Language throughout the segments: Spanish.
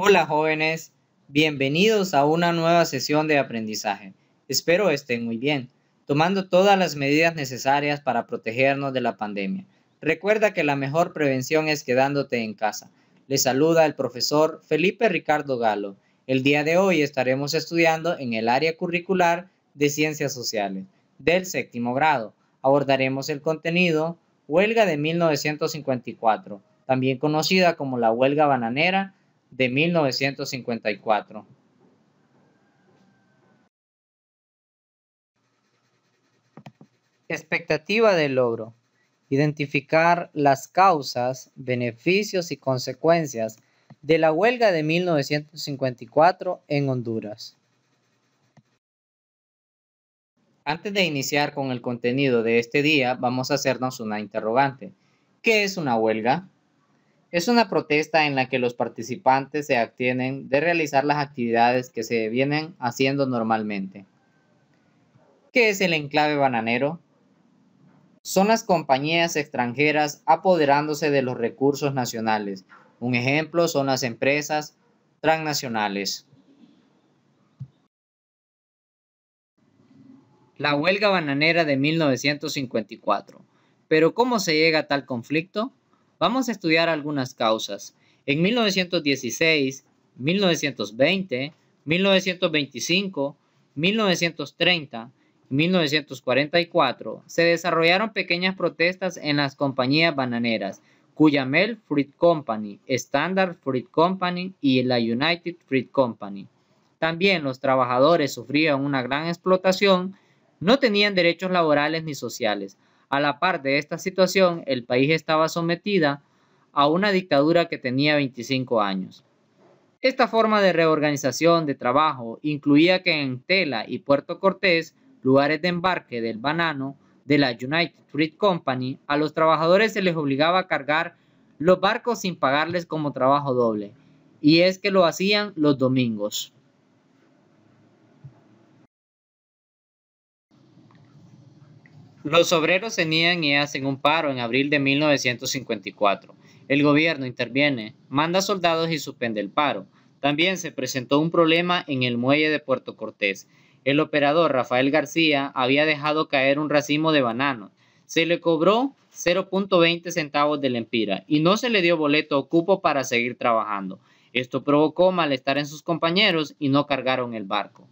Hola jóvenes, bienvenidos a una nueva sesión de aprendizaje. Espero estén muy bien, tomando todas las medidas necesarias para protegernos de la pandemia. Recuerda que la mejor prevención es quedándote en casa. Les saluda el profesor Felipe Ricardo Galo. El día de hoy estaremos estudiando en el área curricular de Ciencias Sociales del séptimo grado. Abordaremos el contenido Huelga de 1954, también conocida como la Huelga Bananera de 1954. Expectativa de logro. Identificar las causas, beneficios y consecuencias de la huelga de 1954 en Honduras. Antes de iniciar con el contenido de este día, vamos a hacernos una interrogante. ¿Qué es una huelga? Es una protesta en la que los participantes se abstienen de realizar las actividades que se vienen haciendo normalmente. ¿Qué es el enclave bananero? Son las compañías extranjeras apoderándose de los recursos nacionales. Un ejemplo son las empresas transnacionales. La huelga bananera de 1954. Pero ¿cómo se llega a tal conflicto? Vamos a estudiar algunas causas. En 1916, 1920, 1925, 1930 y 1944 se desarrollaron pequeñas protestas en las compañías bananeras, Cuyamel Fruit Company, Standard Fruit Company y la United Fruit Company. También los trabajadores sufrían una gran explotación, no tenían derechos laborales ni sociales, a la par de esta situación, el país estaba sometida a una dictadura que tenía 25 años. Esta forma de reorganización de trabajo incluía que en Tela y Puerto Cortés, lugares de embarque del banano de la United Fruit Company, a los trabajadores se les obligaba a cargar los barcos sin pagarles como trabajo doble, y es que lo hacían los domingos. Los obreros se niegan y hacen un paro en abril de 1954. El gobierno interviene, manda soldados y suspende el paro. También se presentó un problema en el muelle de Puerto Cortés. El operador Rafael García había dejado caer un racimo de bananos. Se le cobró 0.20 centavos de empira y no se le dio boleto o cupo para seguir trabajando. Esto provocó malestar en sus compañeros y no cargaron el barco.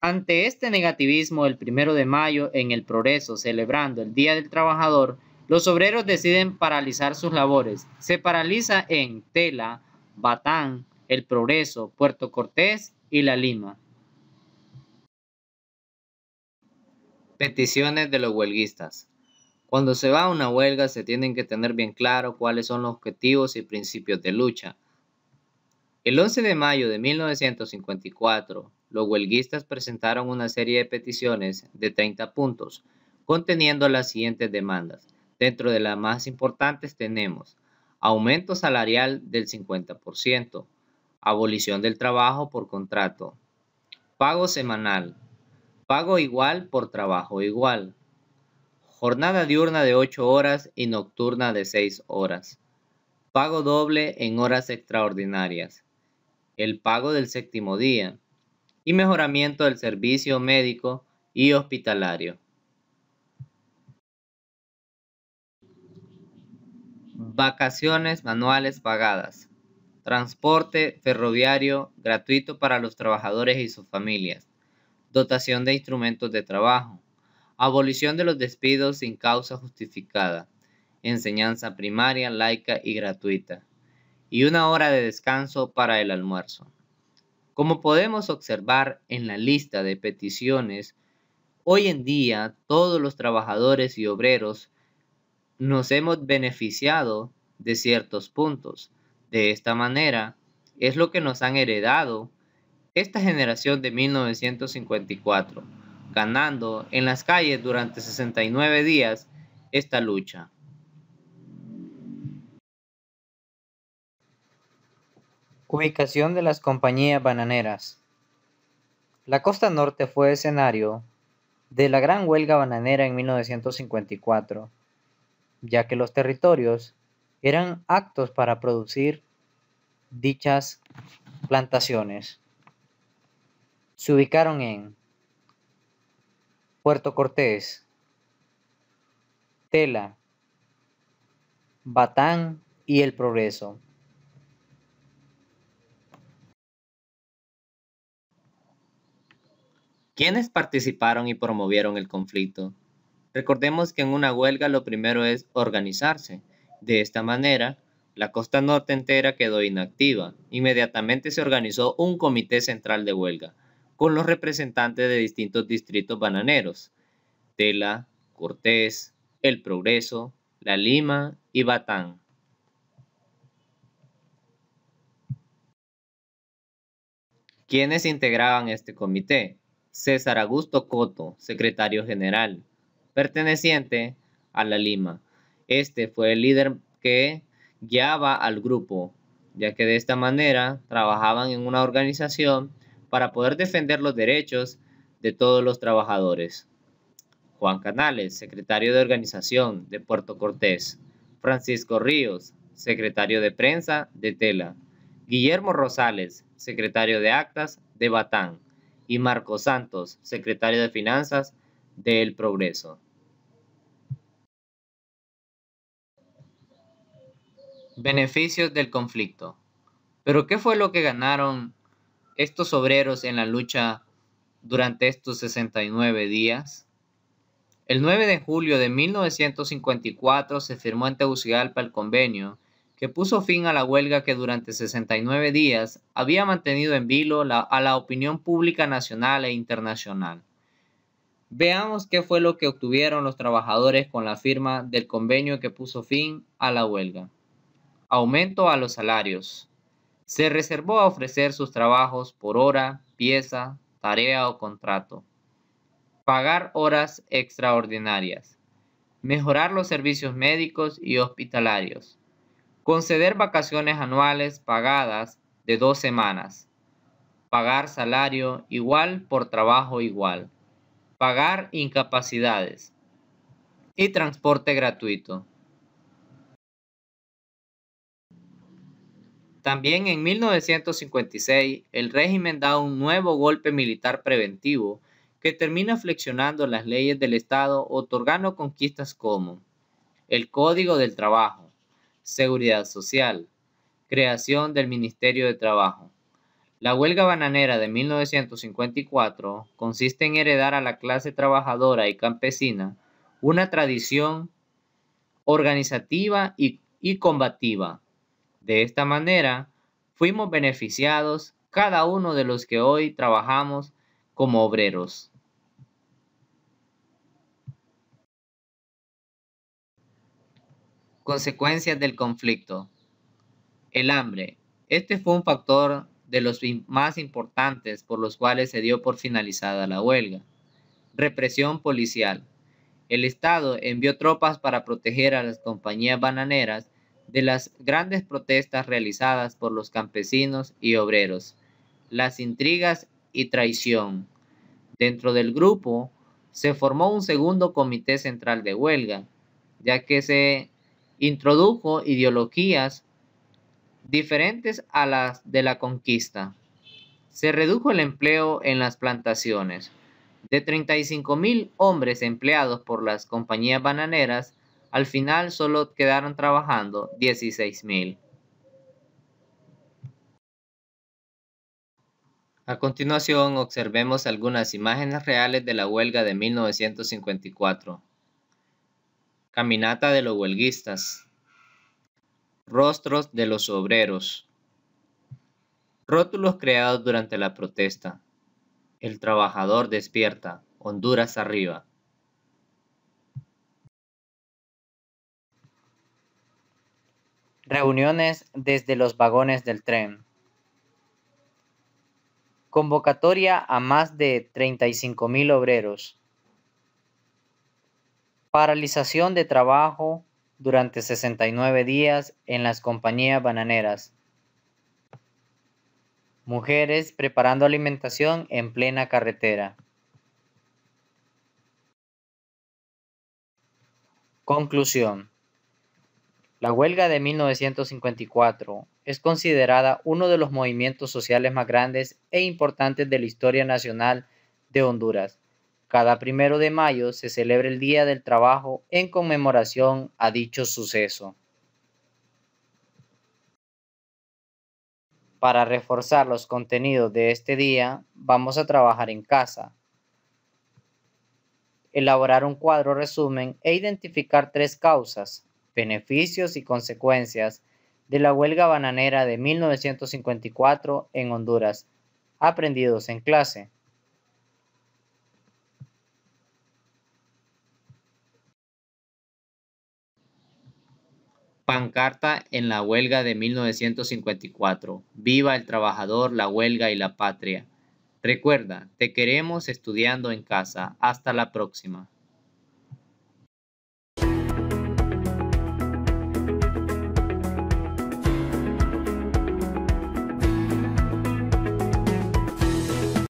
Ante este negativismo, el primero de mayo, en el Progreso, celebrando el Día del Trabajador, los obreros deciden paralizar sus labores. Se paraliza en Tela, Batán, El Progreso, Puerto Cortés y La Lima. Peticiones de los huelguistas. Cuando se va a una huelga se tienen que tener bien claro cuáles son los objetivos y principios de lucha el 11 de mayo de 1954, los huelguistas presentaron una serie de peticiones de 30 puntos, conteniendo las siguientes demandas. Dentro de las más importantes tenemos aumento salarial del 50%, abolición del trabajo por contrato, pago semanal, pago igual por trabajo igual, jornada diurna de 8 horas y nocturna de 6 horas, pago doble en horas extraordinarias, el pago del séptimo día y mejoramiento del servicio médico y hospitalario. Vacaciones manuales pagadas. Transporte ferroviario gratuito para los trabajadores y sus familias. Dotación de instrumentos de trabajo. Abolición de los despidos sin causa justificada. Enseñanza primaria, laica y gratuita y una hora de descanso para el almuerzo. Como podemos observar en la lista de peticiones, hoy en día todos los trabajadores y obreros nos hemos beneficiado de ciertos puntos. De esta manera, es lo que nos han heredado esta generación de 1954, ganando en las calles durante 69 días esta lucha. Ubicación de las compañías bananeras. La costa norte fue escenario de la gran huelga bananera en 1954, ya que los territorios eran actos para producir dichas plantaciones. Se ubicaron en Puerto Cortés, Tela, Batán y El Progreso. ¿Quiénes participaron y promovieron el conflicto? Recordemos que en una huelga lo primero es organizarse. De esta manera, la costa norte entera quedó inactiva. Inmediatamente se organizó un comité central de huelga, con los representantes de distintos distritos bananeros, Tela, Cortés, El Progreso, La Lima y Batán. ¿Quiénes integraban este comité? César Augusto Coto, secretario general, perteneciente a la Lima. Este fue el líder que guiaba al grupo, ya que de esta manera trabajaban en una organización para poder defender los derechos de todos los trabajadores. Juan Canales, secretario de organización de Puerto Cortés. Francisco Ríos, secretario de prensa de Tela. Guillermo Rosales, secretario de actas de Batán y Marco Santos, secretario de Finanzas del Progreso. Beneficios del conflicto. Pero ¿qué fue lo que ganaron estos obreros en la lucha durante estos 69 días? El 9 de julio de 1954 se firmó en Tegucigalpa el convenio que puso fin a la huelga que durante 69 días había mantenido en vilo a la opinión pública nacional e internacional. Veamos qué fue lo que obtuvieron los trabajadores con la firma del convenio que puso fin a la huelga. Aumento a los salarios. Se reservó a ofrecer sus trabajos por hora, pieza, tarea o contrato. Pagar horas extraordinarias. Mejorar los servicios médicos y hospitalarios conceder vacaciones anuales pagadas de dos semanas, pagar salario igual por trabajo igual, pagar incapacidades y transporte gratuito. También en 1956 el régimen da un nuevo golpe militar preventivo que termina flexionando las leyes del Estado otorgando conquistas como el Código del Trabajo, Seguridad Social, creación del Ministerio de Trabajo. La huelga bananera de 1954 consiste en heredar a la clase trabajadora y campesina una tradición organizativa y, y combativa. De esta manera, fuimos beneficiados cada uno de los que hoy trabajamos como obreros. Consecuencias del conflicto. El hambre. Este fue un factor de los más importantes por los cuales se dio por finalizada la huelga. Represión policial. El Estado envió tropas para proteger a las compañías bananeras de las grandes protestas realizadas por los campesinos y obreros, las intrigas y traición. Dentro del grupo se formó un segundo comité central de huelga, ya que se introdujo ideologías diferentes a las de la conquista. Se redujo el empleo en las plantaciones. De mil hombres empleados por las compañías bananeras, al final solo quedaron trabajando mil. A continuación, observemos algunas imágenes reales de la huelga de 1954. Caminata de los huelguistas. Rostros de los obreros. Rótulos creados durante la protesta. El trabajador despierta. Honduras arriba. Reuniones desde los vagones del tren. Convocatoria a más de 35.000 obreros. Paralización de trabajo durante 69 días en las compañías bananeras. Mujeres preparando alimentación en plena carretera. Conclusión. La huelga de 1954 es considerada uno de los movimientos sociales más grandes e importantes de la historia nacional de Honduras cada primero de mayo se celebra el Día del Trabajo en conmemoración a dicho suceso. Para reforzar los contenidos de este día, vamos a trabajar en casa. Elaborar un cuadro resumen e identificar tres causas, beneficios y consecuencias de la huelga bananera de 1954 en Honduras, aprendidos en clase. Pancarta en la huelga de 1954. Viva el trabajador, la huelga y la patria. Recuerda, te queremos estudiando en casa. Hasta la próxima.